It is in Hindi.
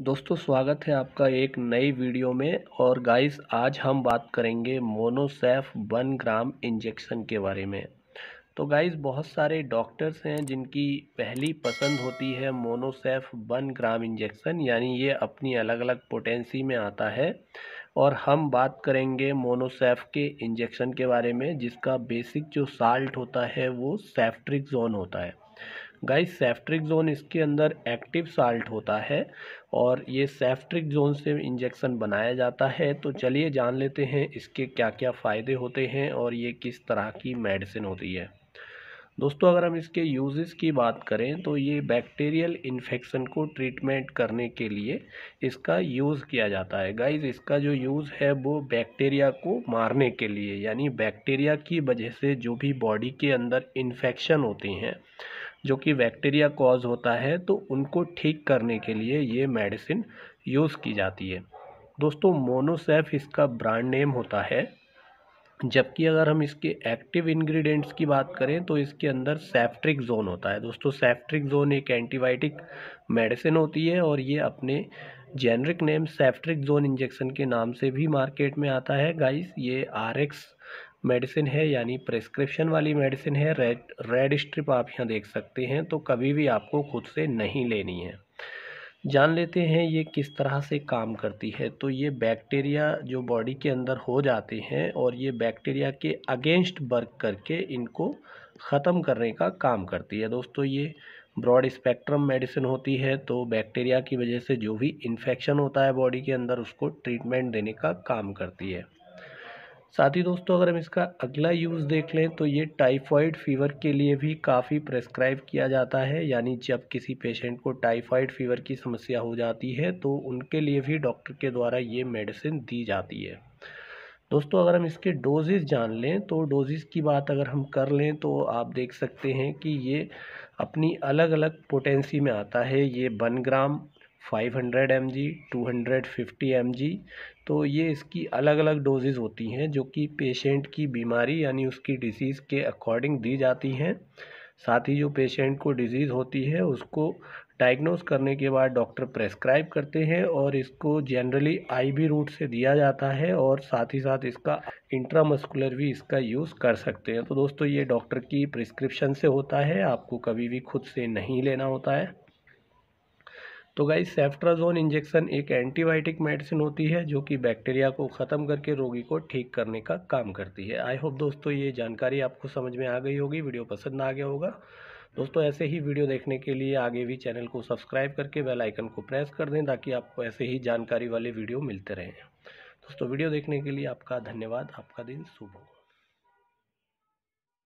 दोस्तों स्वागत है आपका एक नई वीडियो में और गाइस आज हम बात करेंगे मोनोसेफ वन ग्राम इंजेक्शन के बारे में तो गाइस बहुत सारे डॉक्टर्स हैं जिनकी पहली पसंद होती है मोनोसेफ वन ग्राम इंजेक्शन यानी ये अपनी अलग अलग पोटेंसी में आता है और हम बात करेंगे मोनोसेफ के इंजेक्शन के बारे में जिसका बेसिक जो साल्ट होता है वो सेफ्ट्रिक जोन होता है गाइस सेफ्ट्रिक जोन इसके अंदर एक्टिव साल्ट होता है और ये सेफ्ट्रिक जोन से इंजेक्शन बनाया जाता है तो चलिए जान लेते हैं इसके क्या क्या फ़ायदे होते हैं और ये किस तरह की मेडिसिन होती है दोस्तों अगर हम इसके यूजेस की बात करें तो ये बैक्टीरियल इन्फेक्शन को ट्रीटमेंट करने के लिए इसका यूज़ किया जाता है गाइज इसका जो यूज़ है वो बैक्टीरिया को मारने के लिए यानी बैक्टीरिया की वजह से जो भी बॉडी के अंदर इन्फेक्शन होती हैं जो कि बैक्टीरिया कॉज होता है तो उनको ठीक करने के लिए ये मेडिसिन यूज़ की जाती है दोस्तों मोनोसेफ इसका ब्रांड नेम होता है जबकि अगर हम इसके एक्टिव इंग्रेडिएंट्स की बात करें तो इसके अंदर सेफ्ट्रिक जोन होता है दोस्तों सेफ्ट्रिक जोन एक एंटीबायोटिक मेडिसिन होती है और ये अपने generic name ceftriaxone injection के नाम से भी मार्केट में आता है गाइस ये आर एक्स मेडिसिन है यानी प्रेस्क्रिप्शन वाली मेडिसिन है रेड रेड स्ट्रिप आप यहाँ देख सकते हैं तो कभी भी आपको खुद से नहीं लेनी है जान लेते हैं ये किस तरह से काम करती है तो ये बैक्टीरिया जो बॉडी के अंदर हो जाते हैं और ये बैक्टीरिया के अगेंस्ट वर्क करके इनको ख़त्म करने का काम करती है दोस्तों ये ब्रॉड स्पेक्ट्रम मेडिसिन होती है तो बैक्टीरिया की वजह से जो भी इन्फेक्शन होता है बॉडी के अंदर उसको ट्रीटमेंट देने का काम करती है साथ ही दोस्तों अगर हम इसका अगला यूज़ देख लें तो ये टाइफाइड फीवर के लिए भी काफ़ी प्रेस्क्राइब किया जाता है यानी जब किसी पेशेंट को टाइफाइड फीवर की समस्या हो जाती है तो उनके लिए भी डॉक्टर के द्वारा ये मेडिसिन दी जाती है दोस्तों अगर हम इसके डोजेस जान लें तो डोजेस की बात अगर हम कर लें तो आप देख सकते हैं कि ये अपनी अलग अलग पोटेंसी में आता है ये one gram 500 M G two hundred fifty M G तो ये इसकी अलग अलग डोजेज़ होती हैं जो कि पेशेंट की बीमारी यानी उसकी डिसीज़ के अकॉर्डिंग दी जाती हैं साथ ही जो पेशेंट को डिजीज़ होती है उसको डायग्नोस करने के बाद डॉक्टर प्रेस्क्राइब करते हैं और इसको जनरली आईबी रूट से दिया जाता है और साथ ही साथ इसका इंट्रामस्कुलर भी इसका यूज़ कर सकते हैं तो दोस्तों ये डॉक्टर की प्रिस्क्रिप्शन से होता है आपको कभी भी खुद से नहीं लेना होता है तो गाइज सेफ्ट्राजोन इंजेक्शन एक एंटीबायोटिक मेडिसिन होती है जो कि बैक्टीरिया को ख़त्म करके रोगी को ठीक करने का काम करती है आई होप दोस्तों ये जानकारी आपको समझ में आ गई होगी वीडियो पसंद आ गया होगा दोस्तों ऐसे ही वीडियो देखने के लिए आगे भी चैनल को सब्सक्राइब करके बेल आइकन को प्रेस कर दें ताकि आपको ऐसे ही जानकारी वाले वीडियो मिलते रहें दोस्तों वीडियो देखने के लिए आपका धन्यवाद आपका दिन शुभ हो